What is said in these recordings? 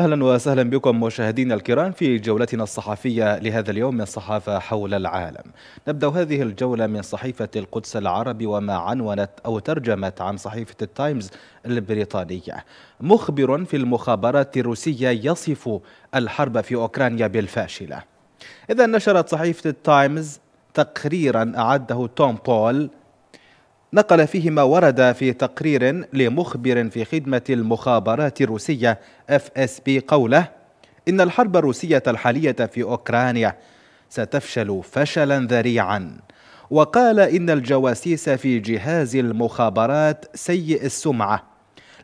أهلا وسهلا بكم مشاهدينا الكرام في جولتنا الصحفية لهذا اليوم من صحافة حول العالم نبدأ هذه الجولة من صحيفة القدس العربي وما عنونت أو ترجمت عن صحيفة التايمز البريطانية مخبر في المخابرات الروسية يصف الحرب في أوكرانيا بالفاشلة إذا نشرت صحيفة التايمز تقريرا أعده توم بول نقل فيه ما ورد في تقرير لمخبر في خدمة المخابرات الروسية اف اس بي قوله إن الحرب الروسية الحالية في أوكرانيا ستفشل فشلا ذريعا وقال إن الجواسيس في جهاز المخابرات سيء السمعة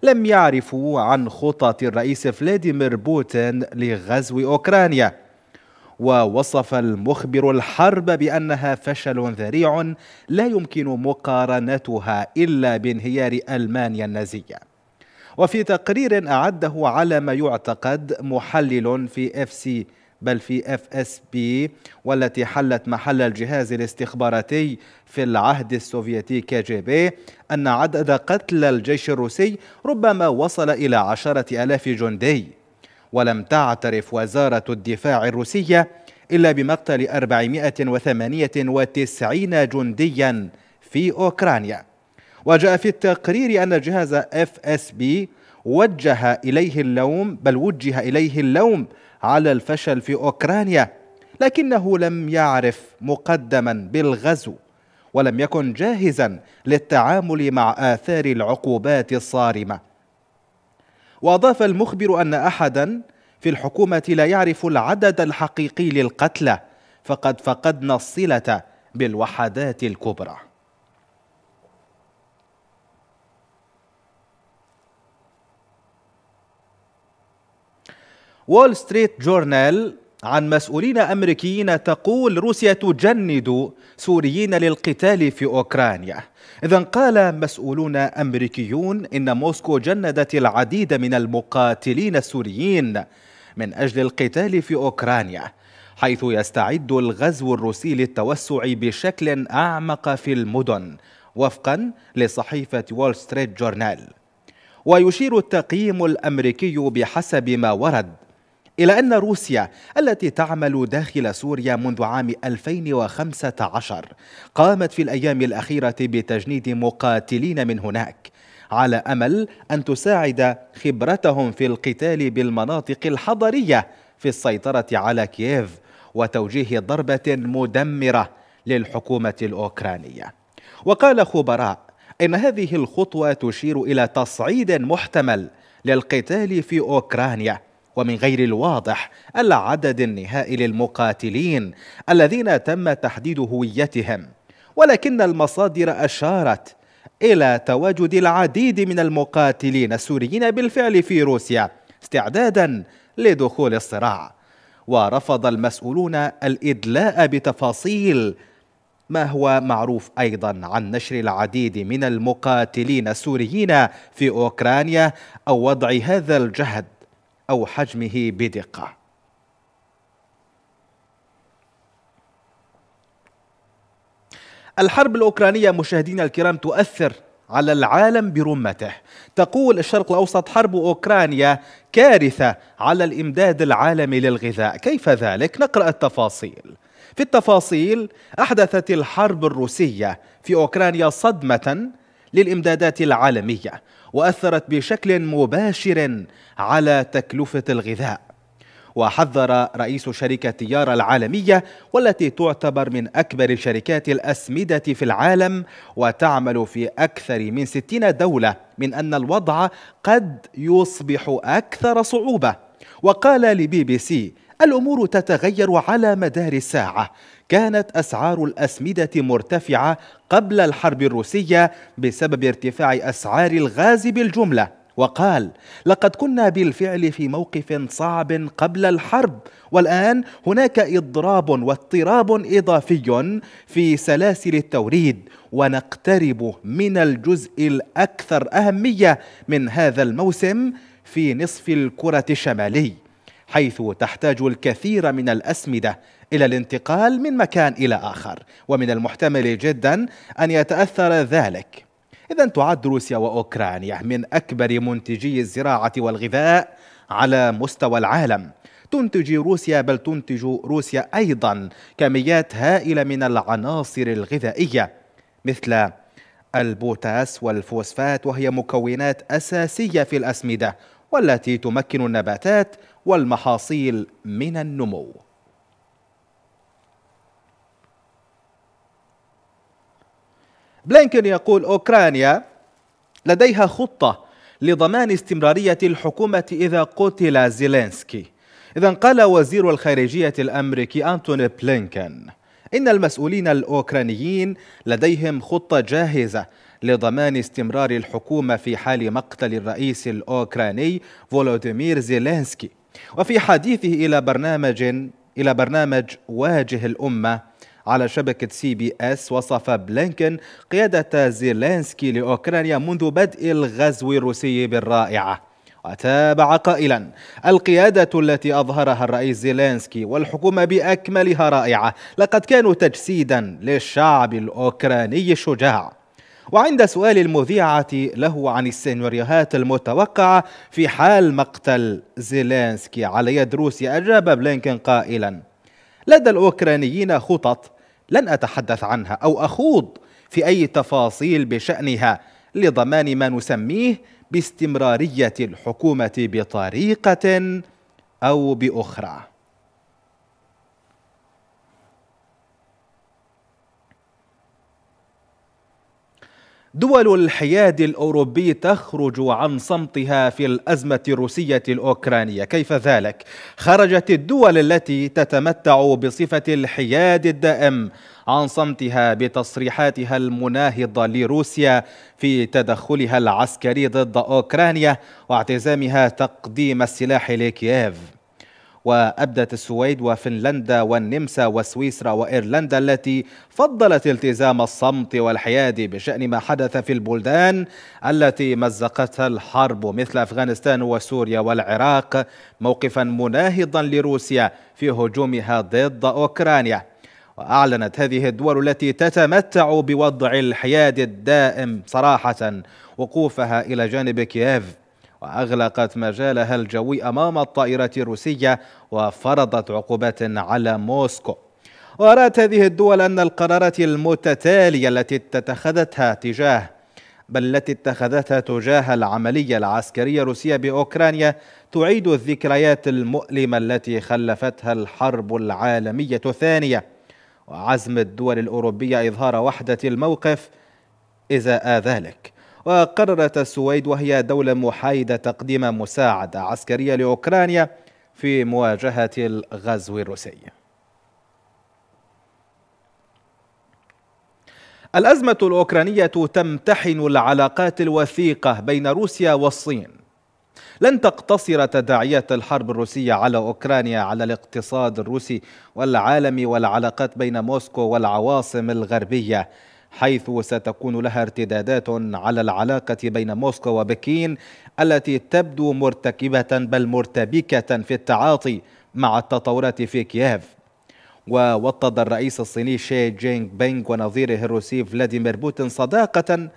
لم يعرفوا عن خطط الرئيس فلاديمير بوتين لغزو أوكرانيا ووصف المخبر الحرب بانها فشل ذريع لا يمكن مقارنتها الا بانهيار المانيا النازيه وفي تقرير اعده على ما يعتقد محلل في اف سي بل في اف اس بي والتي حلت محل الجهاز الاستخباراتي في العهد السوفيتي كي جي بي أن عدد قتلى الجيش الروسي ربما وصل إلى عشرة ألاف جندي ولم تعترف وزارة الدفاع الروسية إلا بمقتل 498 جنديا في أوكرانيا وجاء في التقرير أن جهاز اف اس بي وجه إليه اللوم بل وجه إليه اللوم على الفشل في أوكرانيا لكنه لم يعرف مقدما بالغزو ولم يكن جاهزا للتعامل مع آثار العقوبات الصارمة واضاف المخبر ان احدا في الحكومه لا يعرف العدد الحقيقي للقتلى فقد فقدنا الصله بالوحدات الكبرى وول ستريت جورنال عن مسؤولين أمريكيين تقول روسيا تجند سوريين للقتال في أوكرانيا إذا قال مسؤولون أمريكيون إن موسكو جندت العديد من المقاتلين السوريين من أجل القتال في أوكرانيا حيث يستعد الغزو الروسي للتوسع بشكل أعمق في المدن وفقا لصحيفة وول ستريت جورنال ويشير التقييم الأمريكي بحسب ما ورد إلى أن روسيا التي تعمل داخل سوريا منذ عام 2015 قامت في الأيام الأخيرة بتجنيد مقاتلين من هناك على أمل أن تساعد خبرتهم في القتال بالمناطق الحضرية في السيطرة على كييف وتوجيه ضربة مدمرة للحكومة الأوكرانية وقال خبراء إن هذه الخطوة تشير إلى تصعيد محتمل للقتال في أوكرانيا ومن غير الواضح العدد النهائي للمقاتلين الذين تم تحديد هويتهم ولكن المصادر أشارت إلى تواجد العديد من المقاتلين السوريين بالفعل في روسيا استعدادا لدخول الصراع ورفض المسؤولون الإدلاء بتفاصيل ما هو معروف ايضا عن نشر العديد من المقاتلين السوريين في اوكرانيا او وضع هذا الجهد او حجمه بدقه الحرب الاوكرانيه مشاهدينا الكرام تؤثر على العالم برمته تقول الشرق الاوسط حرب اوكرانيا كارثه على الامداد العالمي للغذاء كيف ذلك نقرا التفاصيل في التفاصيل احدثت الحرب الروسيه في اوكرانيا صدمه للامدادات العالميه واثرت بشكل مباشر على تكلفه الغذاء وحذر رئيس شركة يارا العالمية والتي تعتبر من أكبر شركات الأسمدة في العالم وتعمل في أكثر من 60 دولة من أن الوضع قد يصبح أكثر صعوبة وقال لبي بي سي الأمور تتغير على مدار الساعة كانت أسعار الأسمدة مرتفعة قبل الحرب الروسية بسبب ارتفاع أسعار الغاز بالجملة وقال لقد كنا بالفعل في موقف صعب قبل الحرب والآن هناك إضراب واضطراب إضافي في سلاسل التوريد ونقترب من الجزء الأكثر أهمية من هذا الموسم في نصف الكرة الشمالي حيث تحتاج الكثير من الأسمدة إلى الانتقال من مكان إلى آخر ومن المحتمل جدا أن يتأثر ذلك إذا تعد روسيا وأوكرانيا من أكبر منتجي الزراعة والغذاء على مستوى العالم تنتج روسيا بل تنتج روسيا أيضا كميات هائلة من العناصر الغذائية مثل البوتاس والفوسفات وهي مكونات أساسية في الأسمدة والتي تمكن النباتات والمحاصيل من النمو بلينكن يقول أوكرانيا لديها خطة لضمان استمرارية الحكومة إذا قتل زيلينسكي إذا قال وزير الخارجية الأمريكي أنتوني بلينكن إن المسؤولين الأوكرانيين لديهم خطة جاهزة لضمان استمرار الحكومة في حال مقتل الرئيس الأوكراني فولوديمير زيلينسكي وفي حديثه إلى برنامج إلى برنامج واجه الأمة على شبكة سي بي اس وصف بلينكن قيادة زيلينسكي لأوكرانيا منذ بدء الغزو الروسي بالرائعة وتابع قائلا القيادة التي أظهرها الرئيس زيلينسكي والحكومة بأكملها رائعة لقد كانوا تجسيدا للشعب الأوكراني الشجاع وعند سؤال المذيعة له عن السيناريوهات المتوقعة في حال مقتل زيلينسكي على يد روسيا أجاب بلينكين قائلا لدى الأوكرانيين خطط لن أتحدث عنها أو أخوض في أي تفاصيل بشأنها لضمان ما نسميه باستمرارية الحكومة بطريقة أو بأخرى دول الحياد الأوروبي تخرج عن صمتها في الأزمة الروسية الأوكرانية كيف ذلك؟ خرجت الدول التي تتمتع بصفة الحياد الدائم عن صمتها بتصريحاتها المناهضة لروسيا في تدخلها العسكري ضد أوكرانيا واعتزامها تقديم السلاح لكييف وأبدت السويد وفنلندا والنمسا وسويسرا وإيرلندا التي فضلت التزام الصمت والحياد بشأن ما حدث في البلدان التي مزقتها الحرب مثل أفغانستان وسوريا والعراق موقفا مناهضا لروسيا في هجومها ضد أوكرانيا وأعلنت هذه الدول التي تتمتع بوضع الحياد الدائم صراحة وقوفها إلى جانب كييف وأغلقت مجالها الجوي أمام الطائرات الروسية وفرضت عقوبات على موسكو ورأت هذه الدول أن القرارات المتتالية التي اتخذتها تجاه بل التي اتخذتها تجاه العملية العسكرية الروسية بأوكرانيا تعيد الذكريات المؤلمة التي خلفتها الحرب العالمية الثانية وعزم الدول الأوروبية إظهار وحدة الموقف إزاء ذلك وقررت السويد وهي دولة محايدة تقديم مساعدة عسكرية لأوكرانيا في مواجهة الغزو الروسي الأزمة الأوكرانية تمتحن العلاقات الوثيقة بين روسيا والصين لن تقتصر تداعيات الحرب الروسية على أوكرانيا على الاقتصاد الروسي والعالمي والعلاقات بين موسكو والعواصم الغربية حيث ستكون لها ارتدادات على العلاقة بين موسكو وبكين التي تبدو مرتكبة بل مرتبكة في التعاطي مع التطورات في كييف ووطد الرئيس الصيني شي جينغ بينغ ونظيره الروسي فلاديمير بوتين صداقة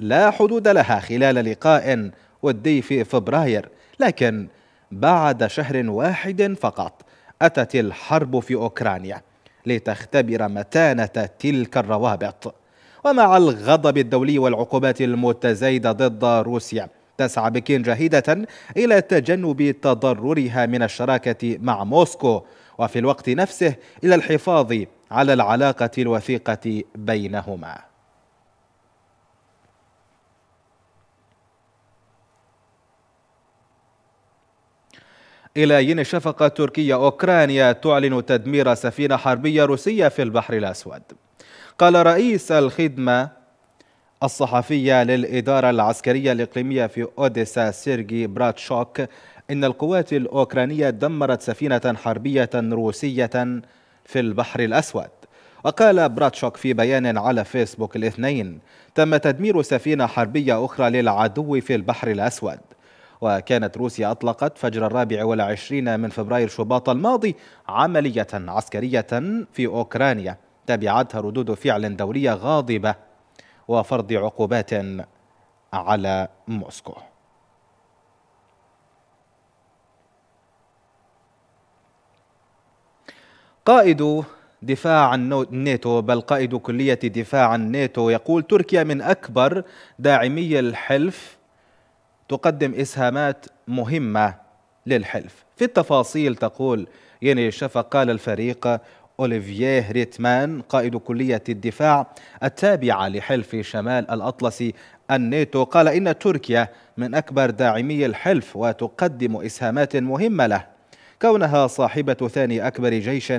لا حدود لها خلال لقاء ودي في فبراير لكن بعد شهر واحد فقط أتت الحرب في أوكرانيا لتختبر متانة تلك الروابط ومع الغضب الدولي والعقوبات المتزايدة ضد روسيا تسعى بكين جاهدة إلى تجنب تضررها من الشراكة مع موسكو وفي الوقت نفسه إلى الحفاظ على العلاقة الوثيقة بينهما إلى ين الشفقة تركيا أوكرانيا تعلن تدمير سفينة حربية روسية في البحر الأسود قال رئيس الخدمة الصحفية للإدارة العسكرية الإقليمية في أوديسا سيرجي براتشوك إن القوات الأوكرانية دمرت سفينة حربية روسية في البحر الأسود وقال براتشوك في بيان على فيسبوك الاثنين تم تدمير سفينة حربية أخرى للعدو في البحر الأسود وكانت روسيا أطلقت فجر الرابع والعشرين من فبراير شباط الماضي عملية عسكرية في أوكرانيا تبعتها ردود فعل دولية غاضبة وفرض عقوبات على موسكو قائد دفاع الناتو بل قائد كلية دفاع الناتو يقول تركيا من أكبر داعمي الحلف تقدم إسهامات مهمة للحلف في التفاصيل تقول يني شفق قال الفريق أوليفيه ريتمان قائد كلية الدفاع التابعة لحلف شمال الأطلسي الناتو قال إن تركيا من أكبر داعمي الحلف وتقدم إسهامات مهمة له كونها صاحبة ثاني أكبر جيش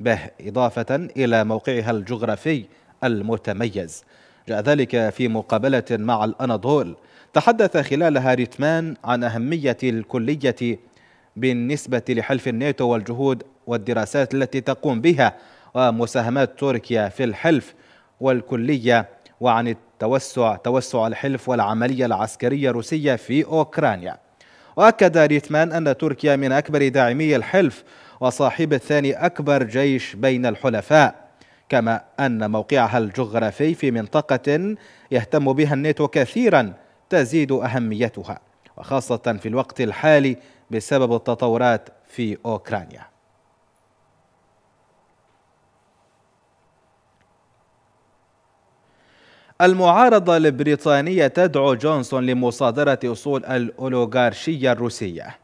به إضافة إلى موقعها الجغرافي المتميز جاء ذلك في مقابلة مع الأناضول تحدث خلالها ريتمان عن أهمية الكلية بالنسبة لحلف الناتو والجهود والدراسات التي تقوم بها ومساهمات تركيا في الحلف والكلية وعن التوسع توسع الحلف والعملية العسكرية الروسية في أوكرانيا وأكد ريتمان أن تركيا من أكبر داعمي الحلف وصاحب الثاني أكبر جيش بين الحلفاء كما أن موقعها الجغرافي في منطقة يهتم بها الناتو كثيرا تزيد أهميتها وخاصة في الوقت الحالي بسبب التطورات في أوكرانيا المعارضة البريطانية تدعو جونسون لمصادرة أصول الأولوغارشية الروسية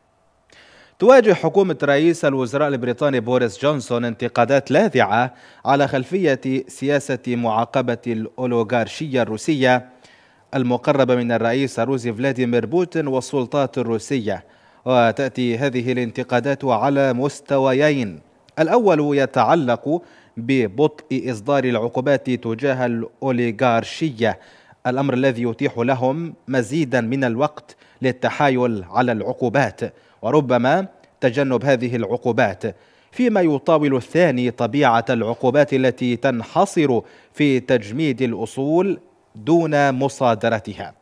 تواجه حكومة رئيس الوزراء البريطاني بوريس جونسون انتقادات لاذعة على خلفية سياسة معاقبة الأولوغارشية الروسية المقربة من الرئيس الروسي فلاديمير بوتين والسلطات الروسية وتأتي هذه الانتقادات على مستويين الأول يتعلق ببطء إصدار العقوبات تجاه الأوليغارشية الأمر الذي يتيح لهم مزيدا من الوقت للتحايل على العقوبات وربما تجنب هذه العقوبات فيما يطاول الثاني طبيعة العقوبات التي تنحصر في تجميد الأصول دون مصادرتها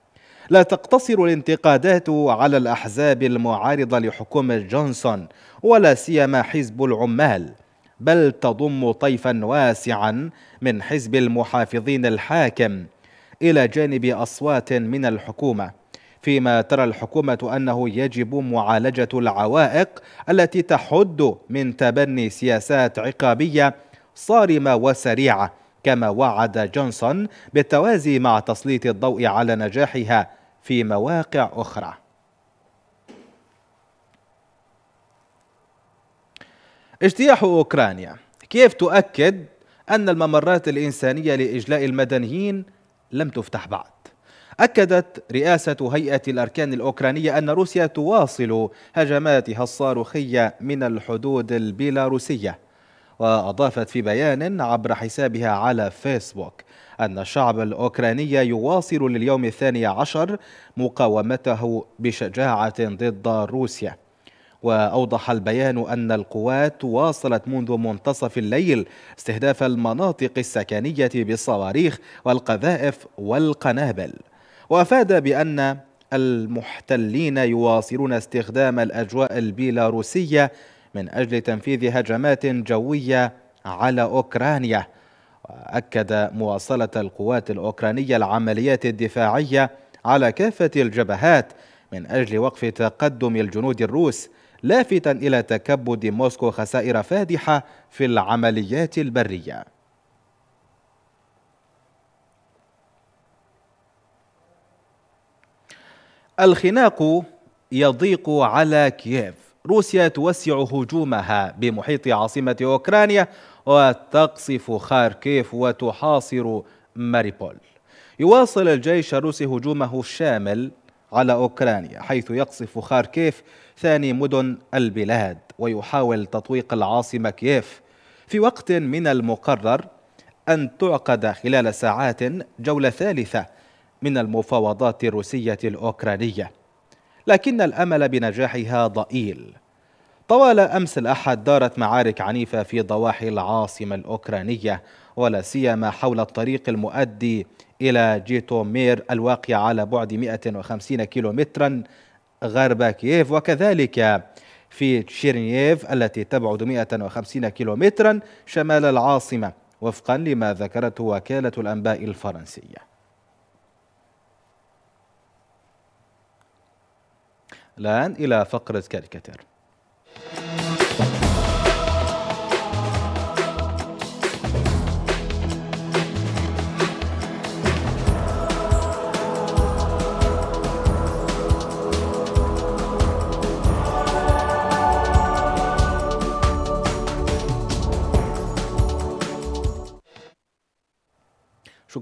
لا تقتصر الانتقادات على الأحزاب المعارضة لحكومة جونسون ولا سيما حزب العمال بل تضم طيفا واسعا من حزب المحافظين الحاكم الى جانب اصوات من الحكومه فيما ترى الحكومه انه يجب معالجه العوائق التي تحد من تبني سياسات عقابيه صارمه وسريعه كما وعد جونسون بالتوازي مع تسليط الضوء على نجاحها في مواقع اخرى اجتياح أوكرانيا كيف تؤكد أن الممرات الإنسانية لإجلاء المدنيين لم تفتح بعد أكدت رئاسة هيئة الأركان الأوكرانية أن روسيا تواصل هجماتها الصاروخية من الحدود البيلاروسية وأضافت في بيان عبر حسابها على فيسبوك أن الشعب الأوكراني يواصل لليوم الثاني عشر مقاومته بشجاعة ضد روسيا وأوضح البيان أن القوات واصلت منذ منتصف الليل استهداف المناطق السكنية بالصواريخ والقذائف والقنابل وأفاد بأن المحتلين يواصلون استخدام الأجواء البيلاروسية من أجل تنفيذ هجمات جوية على أوكرانيا وأكد مواصلة القوات الأوكرانية العمليات الدفاعية على كافة الجبهات من أجل وقف تقدم الجنود الروس لافتا إلى تكبد موسكو خسائر فادحة في العمليات البرية الخناق يضيق على كييف روسيا توسع هجومها بمحيط عاصمة أوكرانيا وتقصف خاركيف وتحاصر ماريبول يواصل الجيش الروسي هجومه الشامل على أوكرانيا حيث يقصف خاركيف ثاني مدن البلاد ويحاول تطويق العاصمة كييف في وقت من المقرر أن تعقد خلال ساعات جولة ثالثة من المفاوضات الروسية الأوكرانية لكن الأمل بنجاحها ضئيل طوال أمس الأحد دارت معارك عنيفة في ضواحي العاصمة الأوكرانية ولا سيما حول الطريق المؤدي إلى جيتومير الواقع على بعد 150 كيلومترا غرب كييف وكذلك في تشيرنييف التي تبعد 150 كيلومترا شمال العاصمة وفقا لما ذكرته وكالة الأنباء الفرنسية الآن إلى فقرة كاريكاتير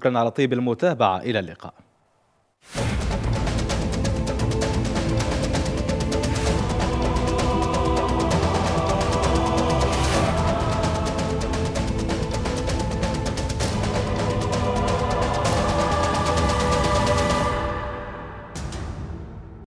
شكرا على طيب المتابعة إلى اللقاء